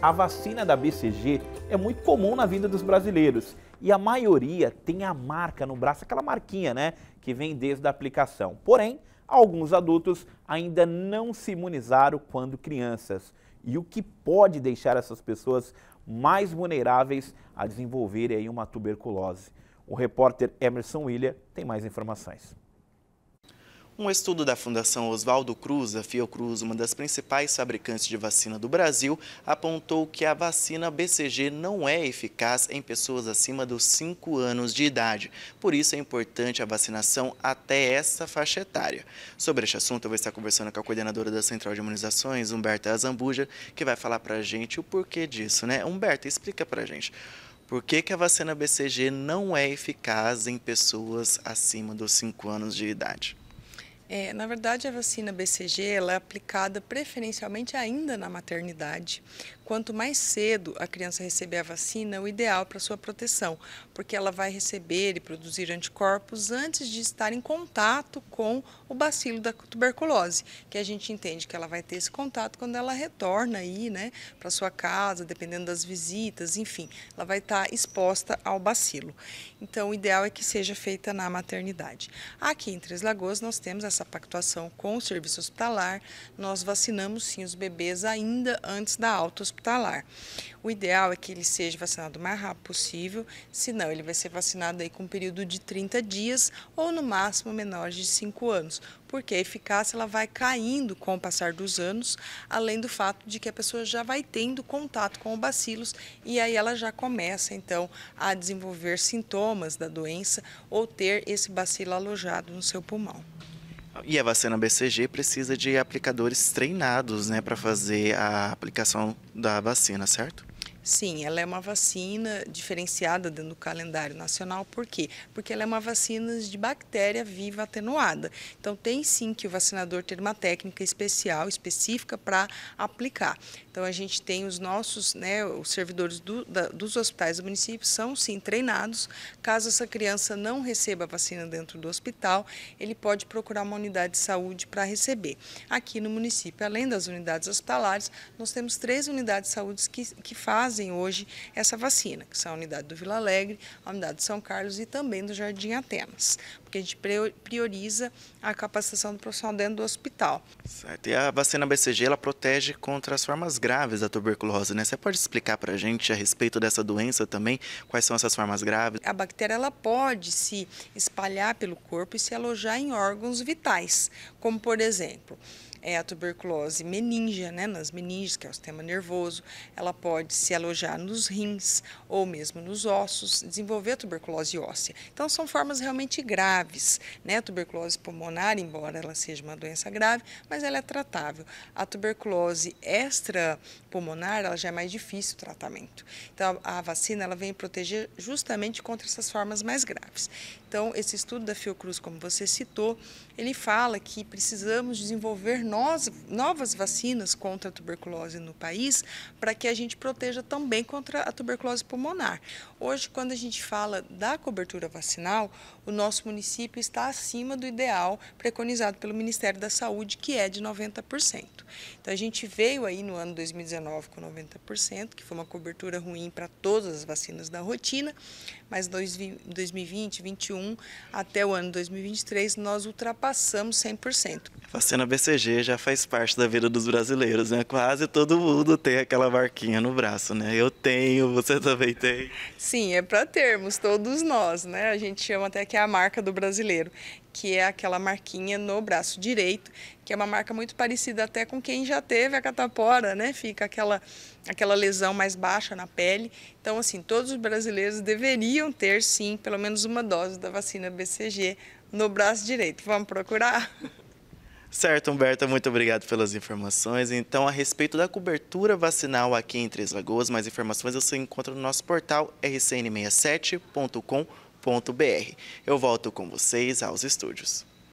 A vacina da BCG é muito comum na vida dos brasileiros e a maioria tem a marca no braço, aquela marquinha, né, que vem desde a aplicação. Porém, alguns adultos ainda não se imunizaram quando crianças. E o que pode deixar essas pessoas mais vulneráveis a desenvolverem uma tuberculose. O repórter Emerson William tem mais informações. Um estudo da Fundação Oswaldo Cruz, a Fiocruz, uma das principais fabricantes de vacina do Brasil, apontou que a vacina BCG não é eficaz em pessoas acima dos 5 anos de idade. Por isso é importante a vacinação até essa faixa etária. Sobre este assunto, eu vou estar conversando com a coordenadora da Central de Imunizações, Humberta Azambuja, que vai falar para a gente o porquê disso, né? Humberta, explica para a gente. Por que, que a vacina BCG não é eficaz em pessoas acima dos 5 anos de idade? É, na verdade, a vacina BCG ela é aplicada preferencialmente ainda na maternidade. Quanto mais cedo a criança receber a vacina, é o ideal para sua proteção, porque ela vai receber e produzir anticorpos antes de estar em contato com o bacilo da tuberculose, que a gente entende que ela vai ter esse contato quando ela retorna aí, né, para sua casa, dependendo das visitas, enfim, ela vai estar tá exposta ao bacilo. Então, o ideal é que seja feita na maternidade. Aqui em Três Lagoas nós temos a essa pactuação com o serviço hospitalar, nós vacinamos sim os bebês ainda antes da alta hospitalar. O ideal é que ele seja vacinado o mais rápido possível, senão ele vai ser vacinado aí com um período de 30 dias ou no máximo menor de 5 anos, porque a eficácia ela vai caindo com o passar dos anos, além do fato de que a pessoa já vai tendo contato com o bacilos e aí ela já começa então a desenvolver sintomas da doença ou ter esse bacilo alojado no seu pulmão. E a vacina BCG precisa de aplicadores treinados né, para fazer a aplicação da vacina, certo? Sim, ela é uma vacina diferenciada dentro do calendário nacional. Por quê? Porque ela é uma vacina de bactéria viva atenuada. Então, tem sim que o vacinador ter uma técnica especial, específica para aplicar. Então, a gente tem os nossos, né, os servidores do, da, dos hospitais do município são sim treinados. Caso essa criança não receba a vacina dentro do hospital, ele pode procurar uma unidade de saúde para receber. Aqui no município, além das unidades hospitalares, nós temos três unidades de saúde que, que fazem fazem hoje essa vacina, que são a unidade do Vila Alegre, a unidade de São Carlos e também do Jardim Atenas, porque a gente prioriza a capacitação do profissional dentro do hospital. Certo. E a vacina BCG, ela protege contra as formas graves da tuberculose, né? Você pode explicar para a gente a respeito dessa doença também, quais são essas formas graves? A bactéria, ela pode se espalhar pelo corpo e se alojar em órgãos vitais, como por exemplo, é a tuberculose meningia, né, nas meninges, que é o sistema nervoso, ela pode se alojar alojar nos rins ou mesmo nos ossos, desenvolver tuberculose óssea. Então são formas realmente graves, né? A tuberculose pulmonar, embora ela seja uma doença grave, mas ela é tratável. A tuberculose extrapulmonar, ela já é mais difícil o tratamento. Então a vacina ela vem proteger justamente contra essas formas mais graves. Então esse estudo da Fiocruz, como você citou, ele fala que precisamos desenvolver nós, novas vacinas contra a tuberculose no país para que a gente proteja também contra a tuberculose pulmonar. Hoje, quando a gente fala da cobertura vacinal, o nosso município está acima do ideal preconizado pelo Ministério da Saúde, que é de 90%. Então, a gente veio aí no ano 2019 com 90%, que foi uma cobertura ruim para todas as vacinas da rotina, mas 2020, 2021, até o ano 2023, nós ultrapassamos 100%. A vacina BCG já faz parte da vida dos brasileiros, né? Quase todo mundo tem aquela barquinha no braço, né? né? Eu tenho, você também tem. Sim, é para termos, todos nós, né? A gente chama até que é a marca do brasileiro, que é aquela marquinha no braço direito, que é uma marca muito parecida até com quem já teve a catapora, né? Fica aquela, aquela lesão mais baixa na pele. Então, assim, todos os brasileiros deveriam ter, sim, pelo menos uma dose da vacina BCG no braço direito. Vamos procurar? Certo, Humberto, muito obrigado pelas informações. Então, a respeito da cobertura vacinal aqui em Três Lagoas, mais informações você encontra no nosso portal rcn67.com.br. Eu volto com vocês aos estúdios.